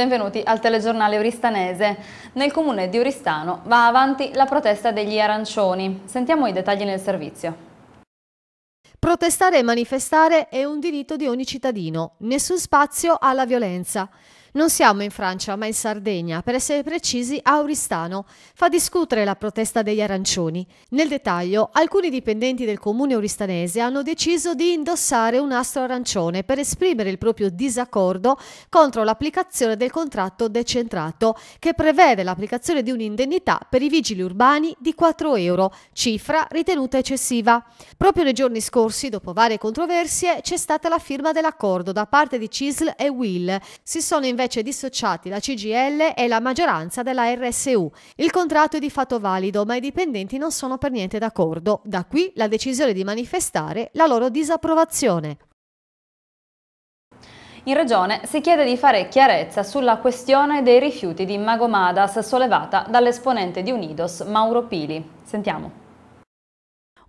Benvenuti al telegiornale Euristanese. Nel comune di Oristano va avanti la protesta degli arancioni. Sentiamo i dettagli nel servizio. Protestare e manifestare è un diritto di ogni cittadino, nessun spazio alla violenza. Non siamo in Francia, ma in Sardegna, per essere precisi a Oristano. Fa discutere la protesta degli arancioni. Nel dettaglio, alcuni dipendenti del comune auristanese hanno deciso di indossare un astro arancione per esprimere il proprio disaccordo contro l'applicazione del contratto decentrato, che prevede l'applicazione di un'indennità per i vigili urbani di 4 euro, cifra ritenuta eccessiva. Proprio nei giorni scorsi, dopo varie controversie, c'è stata la firma dell'accordo da parte di CISL e Will. Si sono invece invece dissociati la CGL e la maggioranza della RSU. Il contratto è di fatto valido, ma i dipendenti non sono per niente d'accordo. Da qui la decisione di manifestare la loro disapprovazione. In Regione si chiede di fare chiarezza sulla questione dei rifiuti di Magomadas sollevata dall'esponente di Unidos Mauro Pili. Sentiamo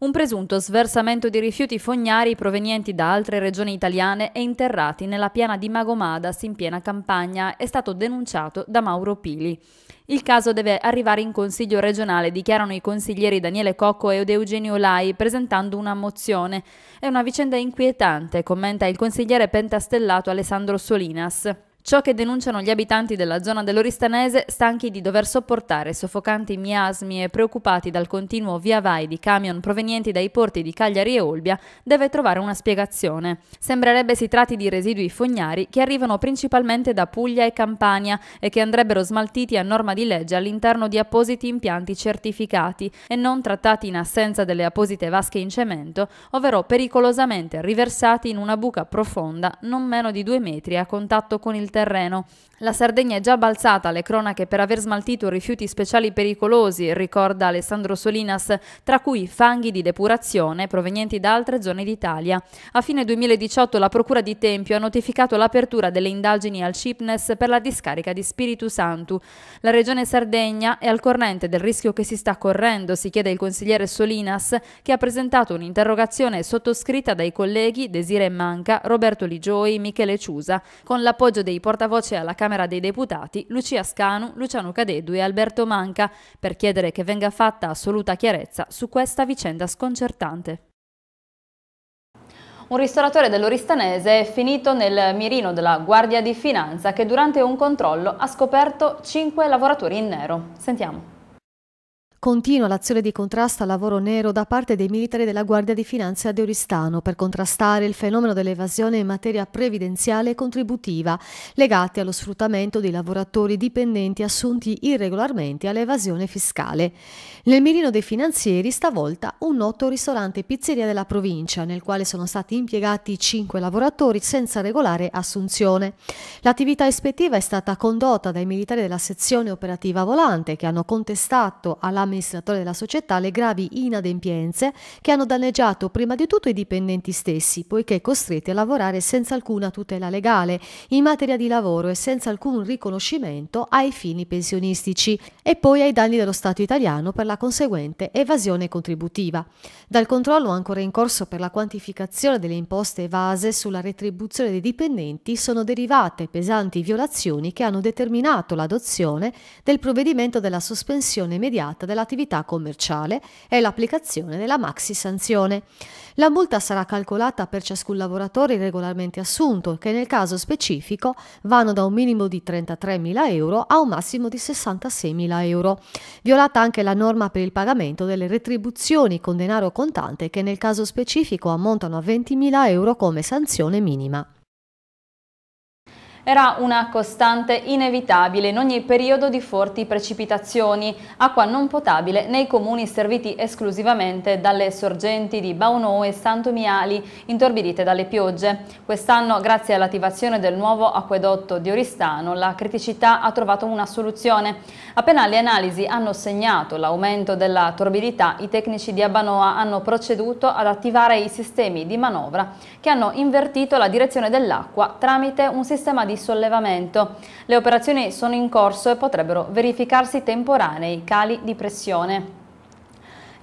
un presunto sversamento di rifiuti fognari provenienti da altre regioni italiane e interrati nella piana di Magomadas in piena campagna è stato denunciato da Mauro Pili. Il caso deve arrivare in Consiglio regionale, dichiarano i consiglieri Daniele Cocco ed Eugenio Lai presentando una mozione. È una vicenda inquietante, commenta il consigliere pentastellato Alessandro Solinas. Ciò che denunciano gli abitanti della zona dell'Oristanese, stanchi di dover sopportare soffocanti miasmi e preoccupati dal continuo via vai di camion provenienti dai porti di Cagliari e Olbia, deve trovare una spiegazione. Sembrerebbe si tratti di residui fognari che arrivano principalmente da Puglia e Campania e che andrebbero smaltiti a norma di legge all'interno di appositi impianti certificati e non trattati in assenza delle apposite vasche in cemento, ovvero pericolosamente riversati in una buca profonda non meno di due metri a contatto con il terreno. La Sardegna è già balzata alle cronache per aver smaltito rifiuti speciali pericolosi, ricorda Alessandro Solinas, tra cui fanghi di depurazione provenienti da altre zone d'Italia. A fine 2018 la Procura di Tempio ha notificato l'apertura delle indagini al CIPNES per la discarica di Spiritu Santu. La Regione Sardegna è al corrente del rischio che si sta correndo, si chiede il consigliere Solinas, che ha presentato un'interrogazione sottoscritta dai colleghi Desire Manca, Roberto Ligioi, Michele Ciusa, con l'appoggio dei portavoce alla Camera dei Deputati Lucia Scanu, Luciano Cadeddu e Alberto Manca per chiedere che venga fatta assoluta chiarezza su questa vicenda sconcertante un ristoratore dell'Oristanese è finito nel mirino della Guardia di Finanza che durante un controllo ha scoperto 5 lavoratori in nero. Sentiamo. Continua l'azione di contrasto al lavoro nero da parte dei militari della Guardia di Finanza di Oristano per contrastare il fenomeno dell'evasione in materia previdenziale e contributiva, legati allo sfruttamento dei lavoratori dipendenti assunti irregolarmente all'evasione fiscale. Nel mirino dei finanzieri stavolta un noto ristorante e pizzeria della provincia, nel quale sono stati impiegati cinque lavoratori senza regolare assunzione. L'attività ispettiva è stata condotta dai militari della sezione operativa volante che hanno contestato alla amministratore della società le gravi inadempienze che hanno danneggiato prima di tutto i dipendenti stessi, poiché costretti a lavorare senza alcuna tutela legale in materia di lavoro e senza alcun riconoscimento ai fini pensionistici e poi ai danni dello Stato italiano per la conseguente evasione contributiva. Dal controllo ancora in corso per la quantificazione delle imposte evase sulla retribuzione dei dipendenti sono derivate pesanti violazioni che hanno determinato l'adozione del provvedimento della sospensione immediata della dell'attività commerciale e l'applicazione della maxi sanzione. La multa sarà calcolata per ciascun lavoratore regolarmente assunto, che nel caso specifico vanno da un minimo di 33.000 euro a un massimo di 66.000 euro. Violata anche la norma per il pagamento delle retribuzioni con denaro contante, che nel caso specifico ammontano a 20.000 euro come sanzione minima era una costante inevitabile in ogni periodo di forti precipitazioni, acqua non potabile nei comuni serviti esclusivamente dalle sorgenti di Baunò e Santo Miali, intorbidite dalle piogge. Quest'anno, grazie all'attivazione del nuovo acquedotto di Oristano, la criticità ha trovato una soluzione. Appena le analisi hanno segnato l'aumento della torbidità, i tecnici di Abanoa hanno proceduto ad attivare i sistemi di manovra che hanno invertito la direzione dell'acqua tramite un sistema di di sollevamento. Le operazioni sono in corso e potrebbero verificarsi temporanei cali di pressione.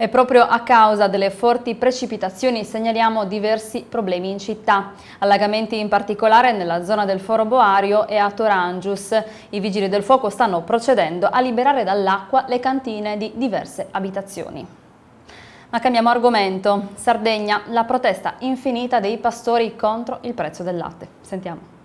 E proprio a causa delle forti precipitazioni segnaliamo diversi problemi in città. Allagamenti in particolare nella zona del Foro Boario e a Torangius. I vigili del fuoco stanno procedendo a liberare dall'acqua le cantine di diverse abitazioni. Ma cambiamo argomento. Sardegna, la protesta infinita dei pastori contro il prezzo del latte. Sentiamo.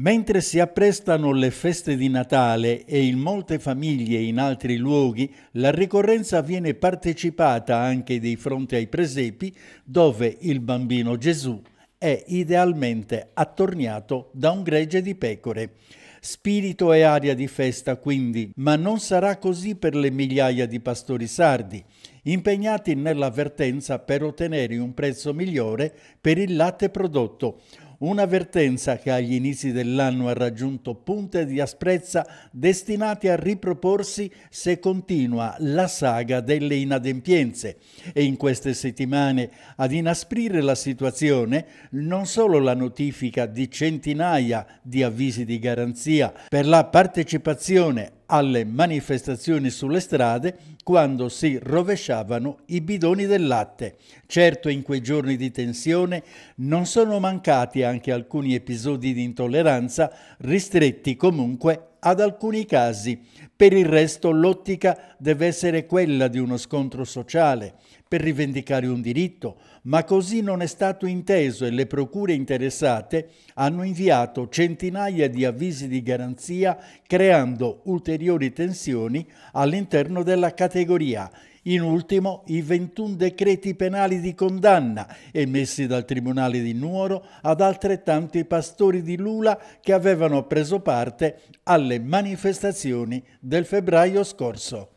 Mentre si apprestano le feste di Natale e in molte famiglie in altri luoghi, la ricorrenza viene partecipata anche di fronte ai presepi dove il bambino Gesù è idealmente attorniato da un gregge di pecore. Spirito e aria di festa quindi, ma non sarà così per le migliaia di pastori sardi, impegnati nell'avvertenza per ottenere un prezzo migliore per il latte prodotto Un'avvertenza che agli inizi dell'anno ha raggiunto punte di asprezza destinate a riproporsi se continua la saga delle inadempienze e in queste settimane ad inasprire la situazione non solo la notifica di centinaia di avvisi di garanzia per la partecipazione alle manifestazioni sulle strade quando si rovesciavano i bidoni del latte. Certo in quei giorni di tensione non sono mancati anche alcuni episodi di intolleranza, ristretti comunque ad alcuni casi. Per il resto l'ottica deve essere quella di uno scontro sociale, per rivendicare un diritto, ma così non è stato inteso e le procure interessate hanno inviato centinaia di avvisi di garanzia creando ulteriori tensioni all'interno della categoria. In ultimo i 21 decreti penali di condanna emessi dal Tribunale di Nuoro ad altrettanti pastori di Lula che avevano preso parte alle manifestazioni del febbraio scorso.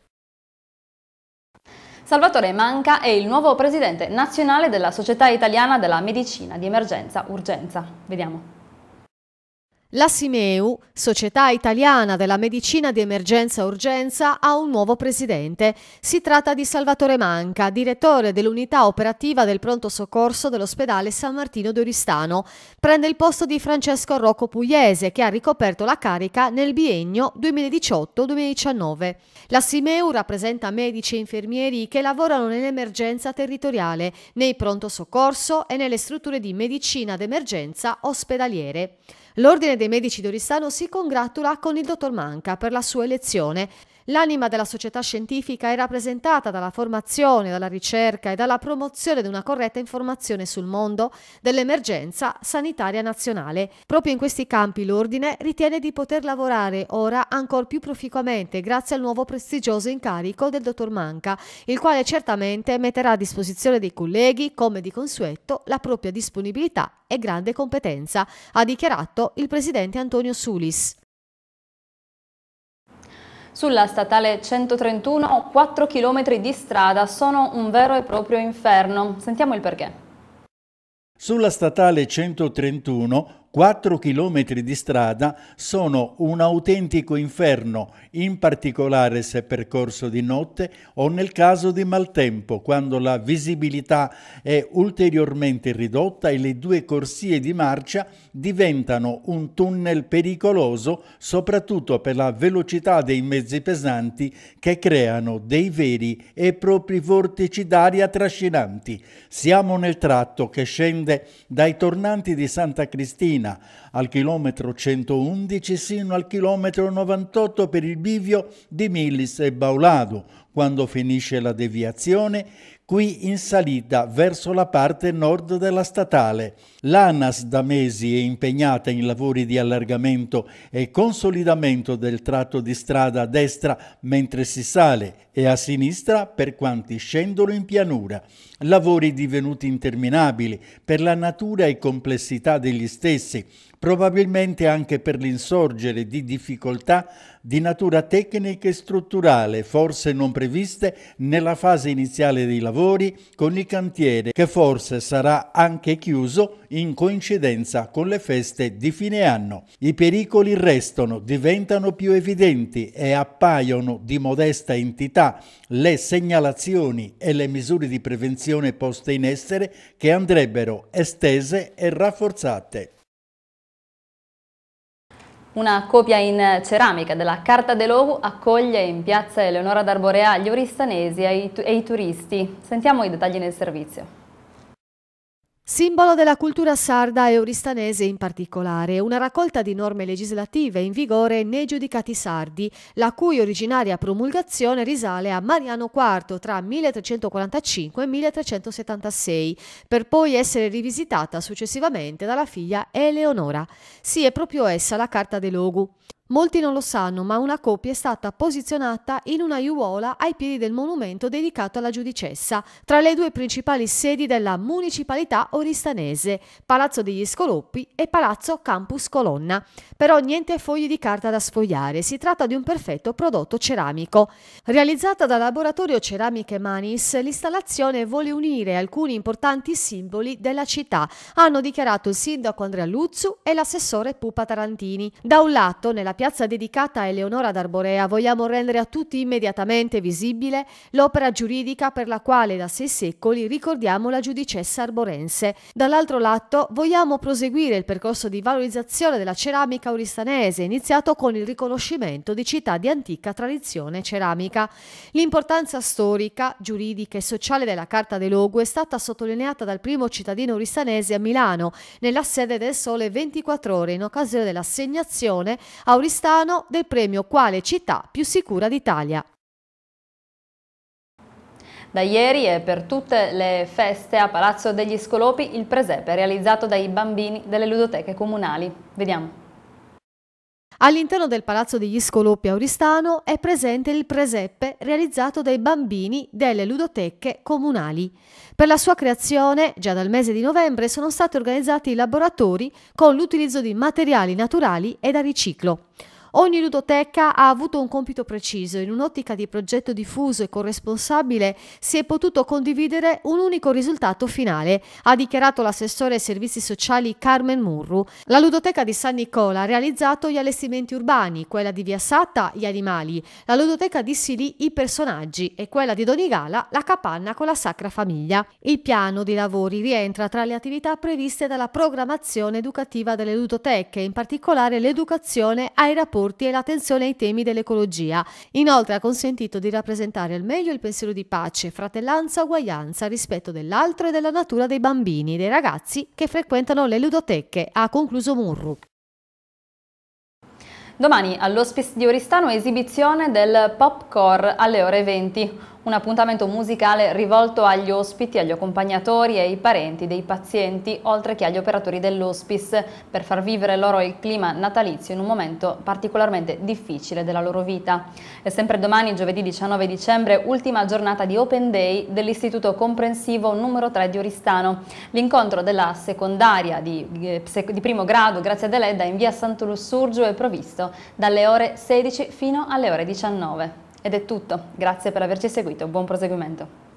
Salvatore Manca è il nuovo presidente nazionale della Società Italiana della Medicina di Emergenza Urgenza. Vediamo. La Simeu, Società Italiana della Medicina di Emergenza Urgenza, ha un nuovo presidente. Si tratta di Salvatore Manca, direttore dell'unità operativa del pronto soccorso dell'ospedale San Martino d'Oristano. Prende il posto di Francesco Rocco Pugliese, che ha ricoperto la carica nel biennio 2018-2019. La Simeu rappresenta medici e infermieri che lavorano nell'emergenza territoriale, nei pronto soccorso e nelle strutture di medicina d'emergenza ospedaliere. L'ordine dei Medici di Oristano si congratula con il dottor Manca per la sua elezione L'anima della società scientifica è rappresentata dalla formazione, dalla ricerca e dalla promozione di una corretta informazione sul mondo dell'emergenza sanitaria nazionale. Proprio in questi campi l'Ordine ritiene di poter lavorare ora ancor più proficuamente grazie al nuovo prestigioso incarico del dottor Manca, il quale certamente metterà a disposizione dei colleghi, come di consueto, la propria disponibilità e grande competenza, ha dichiarato il presidente Antonio Sulis. Sulla statale 131 4 km di strada sono un vero e proprio inferno. Sentiamo il perché. Sulla statale 131 4 km di strada sono un autentico inferno, in particolare se percorso di notte o nel caso di maltempo, quando la visibilità è ulteriormente ridotta e le due corsie di marcia diventano un tunnel pericoloso, soprattutto per la velocità dei mezzi pesanti che creano dei veri e propri vortici d'aria trascinanti. Siamo nel tratto che scende dai tornanti di Santa Cristina Messina al chilometro 111 sino al chilometro 98 per il bivio di Milis e Baulado, quando finisce la deviazione qui in salita verso la parte nord della statale. L'ANAS da mesi è impegnata in lavori di allargamento e consolidamento del tratto di strada a destra mentre si sale e a sinistra per quanti scendono in pianura. Lavori divenuti interminabili per la natura e complessità degli stessi, probabilmente anche per l'insorgere di difficoltà di natura tecnica e strutturale, forse non previste nella fase iniziale dei lavori con il cantiere, che forse sarà anche chiuso in coincidenza con le feste di fine anno. I pericoli restano, diventano più evidenti e appaiono di modesta entità le segnalazioni e le misure di prevenzione poste in essere che andrebbero estese e rafforzate. Una copia in ceramica della Carta dell'Ovu accoglie in piazza Eleonora d'Arborea gli oristanesi e i turisti. Sentiamo i dettagli nel servizio. Simbolo della cultura sarda e oristanese in particolare, una raccolta di norme legislative in vigore nei giudicati sardi, la cui originaria promulgazione risale a Mariano IV tra 1345 e 1376, per poi essere rivisitata successivamente dalla figlia Eleonora. Sì, è proprio essa la Carta dei Logu. Molti non lo sanno, ma una copia è stata posizionata in una aiuola ai piedi del monumento dedicato alla giudicessa, tra le due principali sedi della municipalità oristanese, Palazzo degli Scoloppi e Palazzo Campus Colonna. Però niente fogli di carta da sfogliare, si tratta di un perfetto prodotto ceramico. Realizzata dal laboratorio Ceramiche Manis, l'installazione vuole unire alcuni importanti simboli della città, hanno dichiarato il sindaco Andrea Luzzu e l'assessore Pupa Tarantini. Da un lato, nella piazza dedicata a Eleonora d'Arborea vogliamo rendere a tutti immediatamente visibile l'opera giuridica per la quale da sei secoli ricordiamo la giudicessa arborense. Dall'altro lato vogliamo proseguire il percorso di valorizzazione della ceramica oristanese iniziato con il riconoscimento di città di antica tradizione ceramica. L'importanza storica, giuridica e sociale della Carta de logo è stata sottolineata dal primo cittadino oristanese a Milano nella sede del Sole 24 ore in occasione dell'assegnazione a Oristanese Oristano del premio Quale città più sicura d'Italia. Da ieri e per tutte le feste a Palazzo degli Scolopi il presepe realizzato dai bambini delle ludoteche comunali. Vediamo. All'interno del Palazzo degli Scolopi Auristano è presente il presepe realizzato dai bambini delle ludoteche comunali. Per la sua creazione, già dal mese di novembre, sono stati organizzati laboratori con l'utilizzo di materiali naturali e da riciclo. Ogni ludoteca ha avuto un compito preciso. In un'ottica di progetto diffuso e corresponsabile si è potuto condividere un unico risultato finale, ha dichiarato l'assessore ai servizi sociali Carmen Murru. La ludoteca di San Nicola ha realizzato gli allestimenti urbani, quella di Via Satta gli animali, la ludoteca di Sili i personaggi e quella di Donigala la capanna con la Sacra Famiglia. Il piano di lavori rientra tra le attività previste dalla programmazione educativa delle ludoteche, in particolare l'educazione ai rapporti corti e l'attenzione ai temi dell'ecologia. Inoltre ha consentito di rappresentare al meglio il pensiero di pace, fratellanza, uguaglianza, rispetto dell'altro e della natura dei bambini e dei ragazzi che frequentano le ludoteche, ha concluso Murru. Domani all'Hospice di Oristano esibizione del Popcore alle ore 20, un appuntamento musicale rivolto agli ospiti, agli accompagnatori e ai parenti dei pazienti, oltre che agli operatori dell'hospice, per far vivere loro il clima natalizio in un momento particolarmente difficile della loro vita. E sempre domani, giovedì 19 dicembre, ultima giornata di Open Day dell'Istituto Comprensivo numero 3 di Oristano. L'incontro della secondaria di, eh, di, primo grado, grazie a Deledda, in via Santo Lussurgio è provvisto dalle ore 16 fino alle ore 19. Ed è tutto, grazie per averci seguito, buon proseguimento.